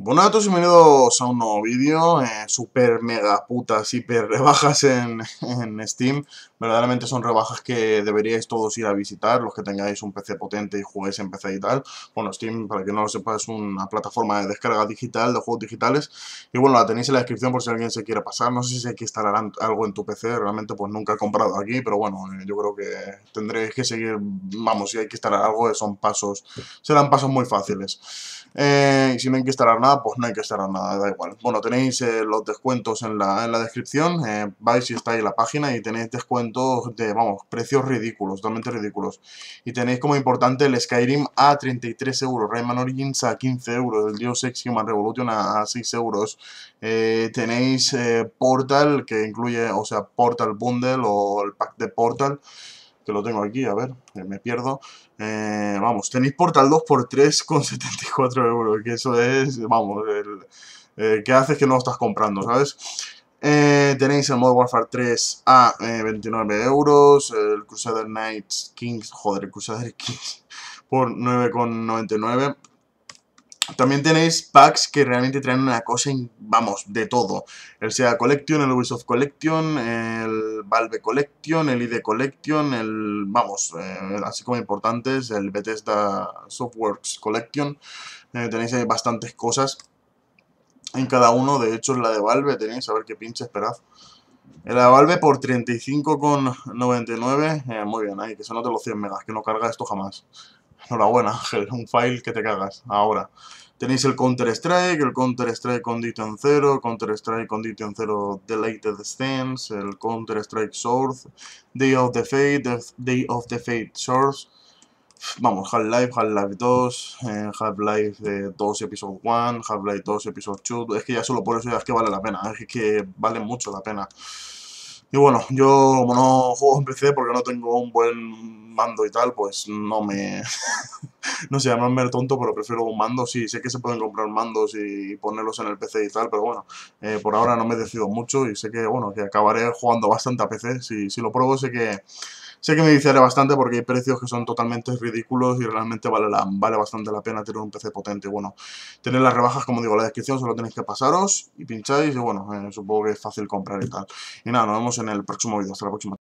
Bueno a todos y bienvenidos a un nuevo vídeo, eh, super mega putas hiper rebajas en, en Steam verdaderamente son rebajas que deberíais todos ir a visitar, los que tengáis un PC potente y juguéis en PC y tal. Bueno, Steam, para que no lo sepa, es una plataforma de descarga digital, de juegos digitales. Y bueno, la tenéis en la descripción por si alguien se quiere pasar. No sé si hay que instalar algo en tu PC, realmente pues nunca he comprado aquí, pero bueno, eh, yo creo que tendréis que seguir, vamos, si hay que instalar algo, son pasos, serán pasos muy fáciles. Eh, y si no hay que instalar nada, pues no hay que instalar nada, da igual. Bueno, tenéis eh, los descuentos en la, en la descripción, vais y estáis en la página y tenéis descuentos de, vamos, precios ridículos, totalmente ridículos. Y tenéis como importante el Skyrim a 33 euros, Rayman Origins a 15 euros, el Dios Ex Human Revolution a, 6 euros. Eh, tenéis eh, Portal, que incluye, o sea, Portal Bundle o el pack de Portal que lo tengo aquí, a ver, me pierdo. Eh, vamos, tenéis Portal 2 por 3 con 74 euros, que eso es, vamos, el, que haces que no lo estás comprando, ¿sabes? tenéis el Modern Warfare 3 a 29 eh, euros, el Crusader Knights Kings, joder, Crusader Kings por 9,99. También tenéis packs que realmente traen una cosa, vamos, de todo. El SEA Collection, el Ubisoft Collection, el Valve Collection, el ID Collection, el, vamos, eh, así como importantes, el Bethesda Softworks Collection. Eh, tenéis bastantes cosas en cada uno. De hecho, es la de Valve tenéis, a ver qué pinche esperad. la de Valve por 35,99. Eh, muy bien, ahí, que se te los 100 megas, que no carga esto jamás. Enhorabuena, Ángel, un file que te cagas. Ahora, tenéis el Counter-Strike, el Counter-Strike Condition 0, Counter-Strike Condition 0 Delated Stance, el Counter-Strike Source, Day of the Fate, Day of the Fate Source, vamos, Half-Life, Half-Life 2, eh, Half-Life 2 eh, Episode 1, Half-Life 2 Episode 2, es que ya solo por eso ya es que vale la pena, es que vale mucho la pena. Y bueno, yo como no juego en PC porque no tengo un buen mando y tal, pues no me... no sé, llamarme tonto, pero prefiero un mando. Sí, sé que se pueden comprar mandos y ponerlos en el PC y tal, pero bueno, eh, por ahora no me decido mucho y sé que, bueno, que acabaré jugando bastante a PC. Si, si lo pruebo sé que Sé que me iniciaré bastante porque hay precios que son totalmente ridículos y realmente vale, la, vale bastante la pena tener un PC potente. Bueno, tener las rebajas, como digo, en la descripción solo tenéis que pasaros y pincháis y bueno, eh, supongo que es fácil comprar y tal. Y nada, nos vemos en el próximo vídeo. Hasta la próxima.